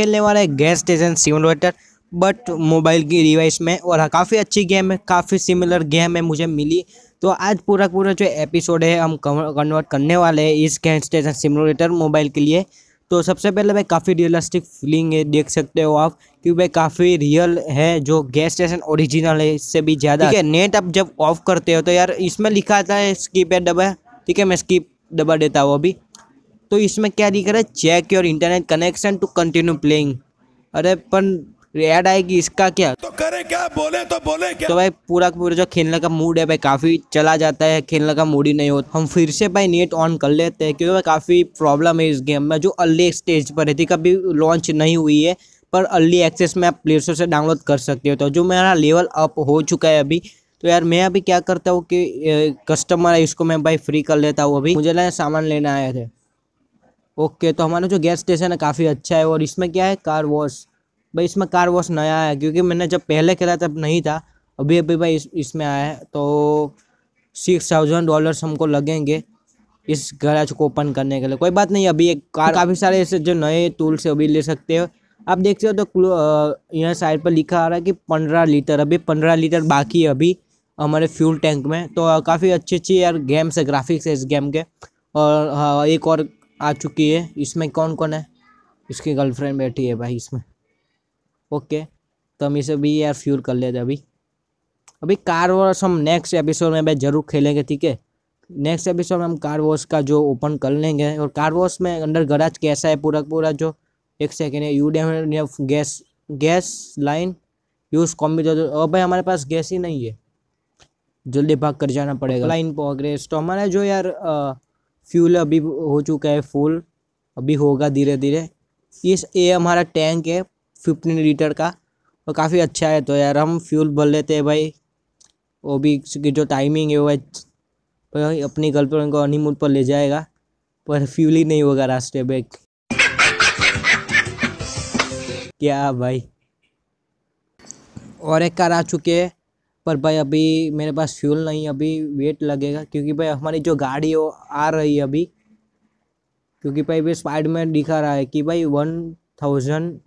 खेलने वाला है gas station simulator but mobile की डिवाइस में और हाँ, काफ़ी अच्छी गेम है काफ़ी सिमिलर गेम है मुझे मिली तो आज पूरा पूरा जो एपिसोड है हम कन्वर्ट करने वाले हैं इस गैस स्टेशन सिमुलेटर मोबाइल के लिए तो सबसे पहले भाई काफ़ी रियलिस्टिक फीलिंग है देख सकते हो आप कि भाई काफ़ी रियल है जो गैस स्टेशन ओरिजिनल है इससे भी ज़्यादा ठीक है नेट आप जब ऑफ करते हो तो यार इसमें लिखा था स्कीप है डबा ठीक है मैं स्कीप दबा देता हूँ अभी तो इसमें क्या दिख रहा है check your internet connection to continue playing अरे पर एड आएगी इसका क्या तो करे क्या बोले तो बोले क्या तो भाई पूरा पूरा जो खेलने का मूड है भाई काफ़ी चला जाता है खेलने का मूड ही नहीं होता हम फिर से भाई नेट ऑन कर लेते हैं क्योंकि भाई काफ़ी प्रॉब्लम है इस गेम में जो अर्ली स्टेज पर है थी कभी लॉन्च नहीं हुई है पर अर्ली एक्सेस में आप प्ले स्टोर से डाउनलोड कर सकते हो तो जो मेरा लेवल अप हो चुका है अभी तो यार मैं अभी क्या करता हूँ कि कस्टमर है इसको मैं भाई फ्री कर लेता हूँ अभी मुझे ना सामान लेना आया थे ओके तो हमारा जो गैस स्टेशन है काफ़ी अच्छा है और इसमें क्या है कार वॉश भाई इसमें कार वॉश नया है क्योंकि मैंने जब पहले खेला तब नहीं था अभी अभी भाई इस, इसमें आया है तो सिक्स थाउजेंड डॉलर्स हमको लगेंगे इस गैराज को ओपन करने के लिए कोई बात नहीं अभी एक कार तो काफ़ी सारे ऐसे जो नए टूल से अभी ले सकते हो आप देखते हो तो यहाँ साइड पर लिखा आ रहा है कि पंद्रह लीटर अभी पंद्रह लीटर बाकी है अभी हमारे फ्यूल टैंक में तो काफ़ी अच्छी अच्छी यार गेम्स है ग्राफिक्स है इस गेम के और हाँ, एक और आ चुकी है इसमें कौन कौन है इसकी गर्लफ्रेंड बैठी है भाई इसमें ओके तो हम इसे भी यार फ्यूल कर लेते अभी अभी कार वॉश हम नेक्स्ट एपिसोड में भाई ज़रूर खेलेंगे ठीक है नेक्स्ट एपिसोड में हम कार वॉश का जो ओपन कर लेंगे और कार वॉश में अंडर गराज कैसा है पूरा पूरा जो एक सेकेंड है यू डेम gas gas line use computer और भाई हमारे पास गैस ही नहीं है जल्दी भाग कर जाना पड़ेगा लाइन प्रोग्रेस तो हमारा जो यार आ, फ्यूल अभी हो चुका है फुल अभी होगा धीरे धीरे इस ये हमारा टैंक है फिफ्टीन लीटर का और काफ़ी अच्छा है तो यार हम फ्यूल भर लेते हैं भाई वो भी इसकी जो टाइमिंग है वो है अपनी गर्लफ्रेंड को हनीमून पर ले जाएगा पर फ्यूल ही नहीं होगा रास्ते बैग क्या भाई और एक कार आ चुके हैं पर भाई अभी मेरे पास फ्यूल नहीं अभी वेट लगेगा क्योंकि भाई हमारी जो गाड़ी हो आ रही है अभी क्योंकि भाई भी स्पाइड में दिखा रहा है कि भाई वन थाउजेंड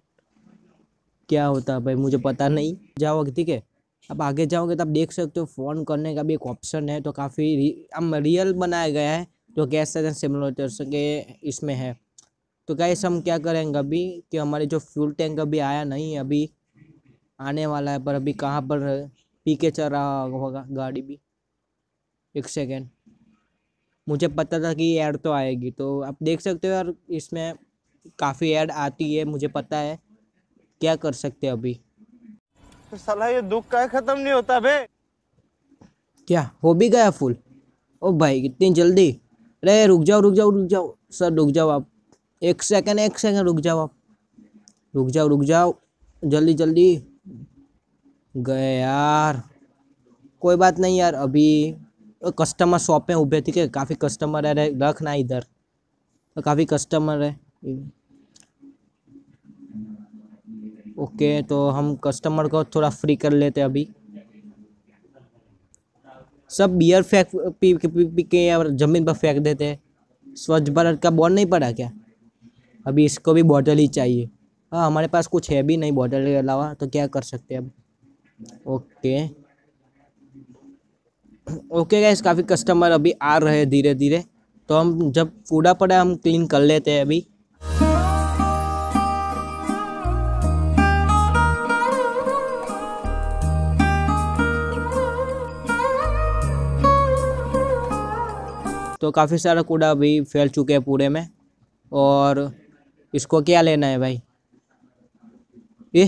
क्या होता है भाई मुझे पता नहीं जाओगे ठीक है अब आगे जाओगे तो आप देख सकते हो फ़ोन करने का भी एक ऑप्शन है तो काफ़ी अब रियल बनाया गया है तो गैस तो सेजन के इसमें है तो गैस हम क्या करेंगे अभी कि हमारे जो फ्यूल टैंक अभी आया नहीं अभी आने वाला है पर अभी कहाँ पर पीके चल रहा होगा गाड़ी भी एक सेकेंड मुझे पता था कि ऐड तो आएगी तो आप देख सकते हो यार इसमें काफ़ी ऐड आती है मुझे पता है क्या कर सकते अभी तो सलाह ये दुख का ख़त्म नहीं होता बे क्या हो भी गया फुल ओ भाई कितनी जल्दी अरे रुक जाओ रुक जाओ रुक जाओ सर रुक जाओ आप एक सेकेंड एक सेकेंड रुक जाओ आप रुक जाओ रुक जाओ जल्दी जल्दी गए यार कोई बात नहीं यार अभी कस्टमर तो शॉप में उभे ठीक है काफ़ी कस्टमर है रखना इधर तो काफ़ी कस्टमर है ओके तो हम कस्टमर को थोड़ा फ्री कर लेते अभी सब बियर फेंक पी, पी, पी, पी के और ज़मीन पर फेंक देते हैं स्वच्छ भारत का बॉन्ड नहीं पड़ा क्या अभी इसको भी बॉटल ही चाहिए हाँ हमारे पास कुछ है भी नहीं बॉटल के अलावा तो क्या कर सकते हैं अब ओके ओके गैस काफ़ी कस्टमर अभी आ रहे हैं धीरे धीरे तो हम जब कूड़ा पड़ा हम क्लीन कर लेते हैं अभी तो काफ़ी सारा कूड़ा अभी फैल चुके हैं पूरे में और इसको क्या लेना है भाई ये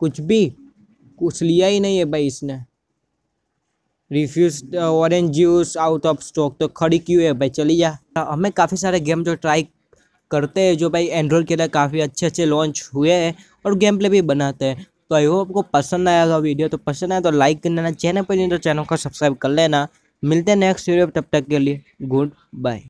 कुछ भी कुछ लिया ही नहीं है भाई इसने refuse orange juice out of stock तो खड़ी क्यों है भाई चली जा हमें काफ़ी सारे गेम जो ट्राई करते हैं जो भाई एंड्रॉइड के लिए काफ़ी अच्छे अच्छे लॉन्च हुए हैं और गेम प्ले भी बनाते हैं तो आई होप आपको पसंद आएगा वीडियो तो पसंद आया तो लाइक कर लेना चैनल पर नहीं तो चैनल को सब्सक्राइब कर लेना मिलते हैं नेक्स्ट वीडियो तब तक के लिए गुड बाय